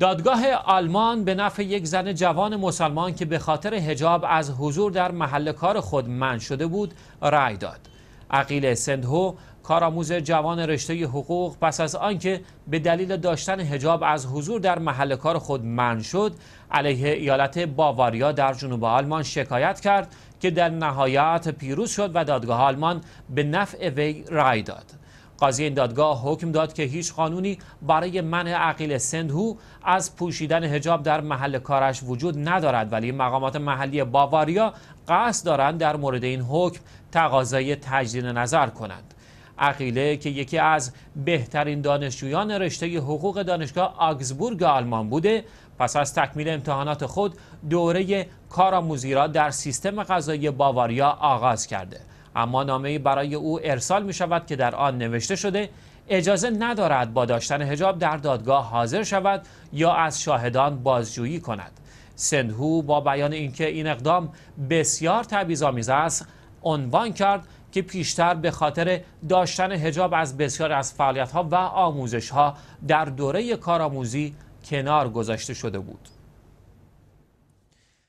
دادگاه آلمان به نفع یک زن جوان مسلمان که به خاطر هجاب از حضور در محل کار خود من شده بود رأی داد. عقیل سندهو کارآموز جوان رشته حقوق پس از آنکه به دلیل داشتن هجاب از حضور در محل کار خود من شد علیه ایالت باواریا در جنوب آلمان شکایت کرد که در نهایت پیروز شد و دادگاه آلمان به نفع وی رأی داد قاضی این دادگاه حکم داد که هیچ قانونی برای منع عقیل سندهو از پوشیدن هجاب در محل کارش وجود ندارد ولی مقامات محلی باواریا قصد دارند در مورد این حکم تقاضای تجدید نظر کنند عقیله که یکی از بهترین دانشجویان رشته حقوق دانشگاه آگزبورگ آلمان بوده پس از تکمیل امتحانات خود دوره کارآموزی را در سیستم قضایی باواریا آغاز کرده اما نامه برای او ارسال می شود که در آن نوشته شده اجازه ندارد با داشتن هجاب در دادگاه حاضر شود یا از شاهدان بازجویی کند سندهو با بیان اینکه این اقدام بسیار تبعیض‌آمیز است عنوان کرد که پیشتر به خاطر داشتن هجاب از بسیار از فعالیت‌ها و آموزش‌ها در دوره کارآموزی کنار گذاشته شده بود